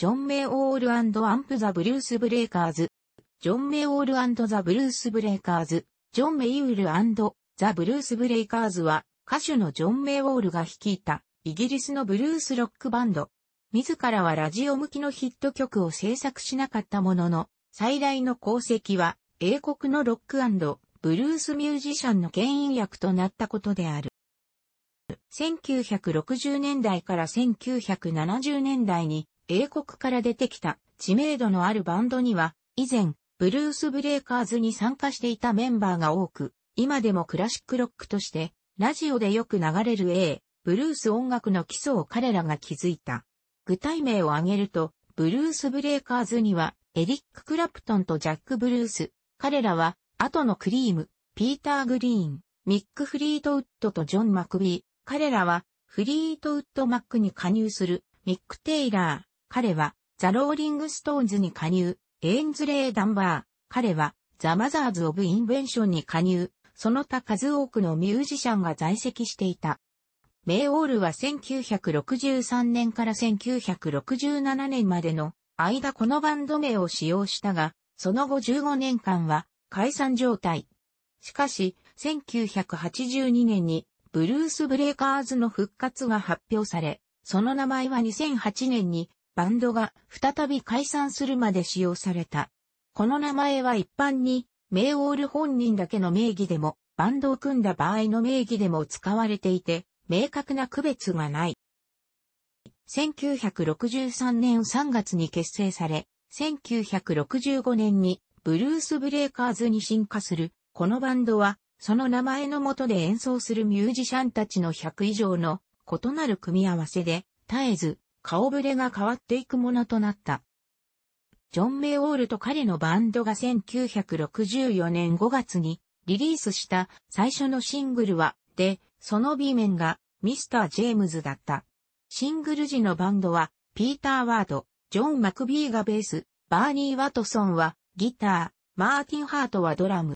ジョン・メイ・オール・アンプ・ザ・ブルース・ブレイカーズ、ジョン・メイ・オール・ザ・ブルース・ブレイカーズ、ジョン・メイ・ウール・ザ・ブルース・ブレイカーズは、歌手のジョン・メイ・オールが率いた、イギリスのブルース・ロックバンド。自らはラジオ向きのヒット曲を制作しなかったものの、最大の功績は、英国のロックブルースミュージシャンの牽引役となったことである。1960年代から1970年代に英国から出てきた知名度のあるバンドには、以前、ブルース・ブレイカーズに参加していたメンバーが多く、今でもクラシックロックとして、ラジオでよく流れる A、ブルース音楽の基礎を彼らが築いた。具体名を挙げると、ブルース・ブレイカーズには、エリック・クラプトンとジャック・ブルース、彼らは、後のクリーム、ピーター・グリーン、ミック・フリートウッドとジョン・マクビー、彼らは、フリートウッド・マックに加入する、ミック・テイラー、彼は、ザ・ローリング・ストーンズに加入、エンズレイ・ダンバー、彼は、ザ・マザーズ・オブ・インベンションに加入、その他数多くのミュージシャンが在籍していた。メイオールは1963年から1967年までの間このバンド名を使用したが、その後15年間は解散状態。しかし、1982年にブルース・ブレイカーズの復活が発表され、その名前は2008年にバンドが再び解散するまで使用された。この名前は一般に、メイオール本人だけの名義でも、バンドを組んだ場合の名義でも使われていて、明確な区別がない。1963年3月に結成され、1965年にブルース・ブレイカーズに進化する、このバンドは、その名前のもとで演奏するミュージシャンたちの100以上の異なる組み合わせで、絶えず顔ぶれが変わっていくものとなった。ジョン・メイ・オールと彼のバンドが1964年5月にリリースした最初のシングルは、で、その B 面がミスター・ジェームズだった。シングル時のバンドは、ピーター・ワード、ジョン・マクビーがベース、バーニー・ワトソンはギター、マーティン・ハートはドラム。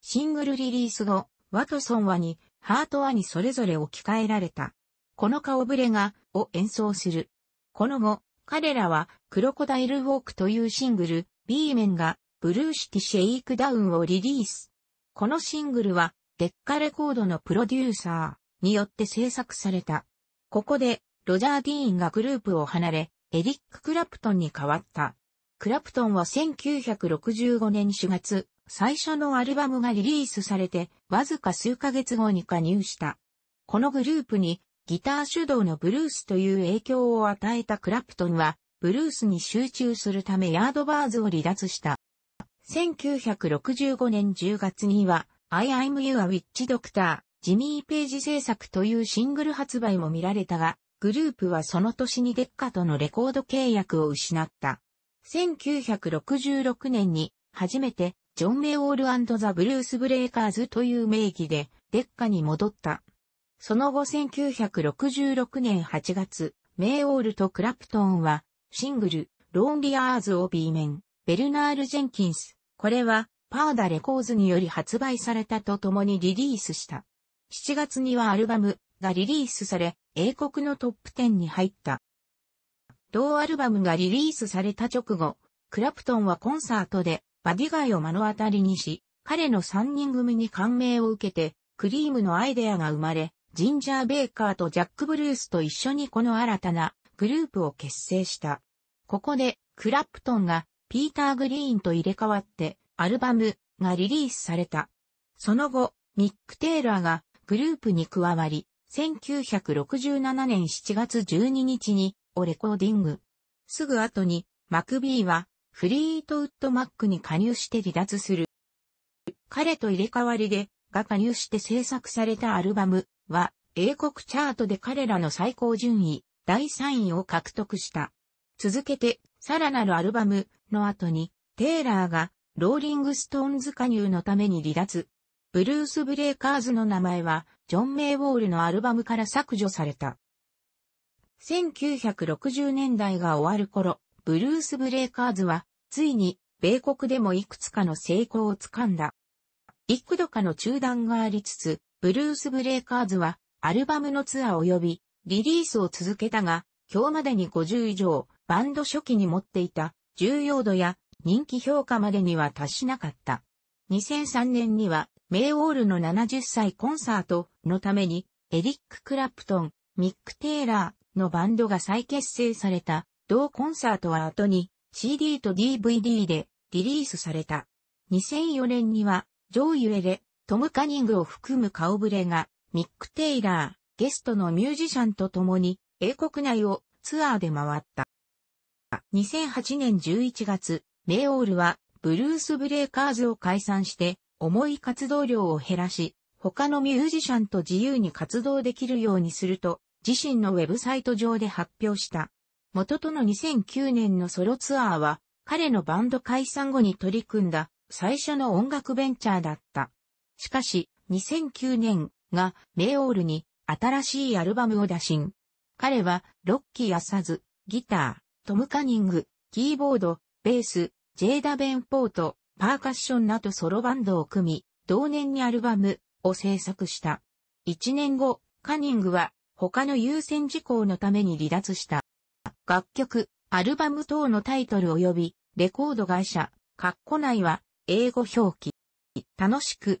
シングルリリース後、ワトソンはに、ハートはにそれぞれ置き換えられた。この顔ぶれが、を演奏する。この後、彼らは、クロコダイルウォークというシングル、B 面が、ブルーシティシェイクダウンをリリース。このシングルは、デッカレコードのプロデューサーによって制作された。ここで、ロジャー・ディーンがグループを離れ、エリック・クラプトンに変わった。クラプトンは1965年4月、最初のアルバムがリリースされて、わずか数ヶ月後に加入した。このグループに、ギター主導のブルースという影響を与えたクラプトンは、ブルースに集中するためヤードバーズを離脱した。1965年10月には、I am you a witch doctor、ジミー・ページ制作というシングル発売も見られたが、グループはその年にデッカとのレコード契約を失った。1966年に、初めて、ジョン・メイ・オールザ・ブルース・ブレイカーズという名義で、デッカに戻った。その後1966年8月、メイオールとクラプトンは、シングル、ローンリアーズを B 面、ベルナール・ジェンキンス。これは、パーダレコーズにより発売されたとともにリリースした。7月にはアルバムがリリースされ、英国のトップ10に入った。同アルバムがリリースされた直後、クラプトンはコンサートでバディガイを目の当たりにし、彼の3人組に感銘を受けて、クリームのアイデアが生まれ、ジンジャー・ベイカーとジャック・ブルースと一緒にこの新たなグループを結成した。ここで、クラプトンがピーター・グリーンと入れ替わってアルバムがリリースされた。その後、ミック・テイラーがグループに加わり、1967年7月12日にをレコーディング。すぐ後に、マクビーはフリートウッド・マックに加入して離脱する。彼と入れ替わりでが加入して制作されたアルバム、は、英国チャートで彼らの最高順位、第3位を獲得した。続けて、さらなるアルバムの後に、テイラーが、ローリングストーンズ加入のために離脱。ブルース・ブレイカーズの名前は、ジョン・メイウォールのアルバムから削除された。1960年代が終わる頃、ブルース・ブレイカーズは、ついに、米国でもいくつかの成功をつかんだ。幾度かの中断がありつつ、ブルース・ブレイカーズは、アルバムのツアー及び、リリースを続けたが、今日までに50以上、バンド初期に持っていた、重要度や人気評価までには達しなかった。2003年には、メイオールの70歳コンサートのために、エリック・クラプトン、ミック・テイラーのバンドが再結成された、同コンサートは後に CD と DVD でリリースされた。2004年には、ジョー・ユエレ、トム・カニングを含む顔ぶれが、ミック・テイラー、ゲストのミュージシャンと共に、英国内をツアーで回った。2008年11月、メオールは、ブルース・ブレイカーズを解散して、重い活動量を減らし、他のミュージシャンと自由に活動できるようにすると、自身のウェブサイト上で発表した。元との2009年のソロツアーは、彼のバンド解散後に取り組んだ最初の音楽ベンチャーだった。しかし、2009年がメオールに新しいアルバムを打診。彼は、ロッキー・アサズ、ギター、トム・カニング、キーボード、ベース、ジェイダ・ベンポート、パーカッションなどソロバンドを組み、同年にアルバムを制作した。1年後、カニングは他の優先事項のために離脱した。楽曲、アルバム等のタイトル及び、レコード会社、カッコ内は英語表記。楽しく、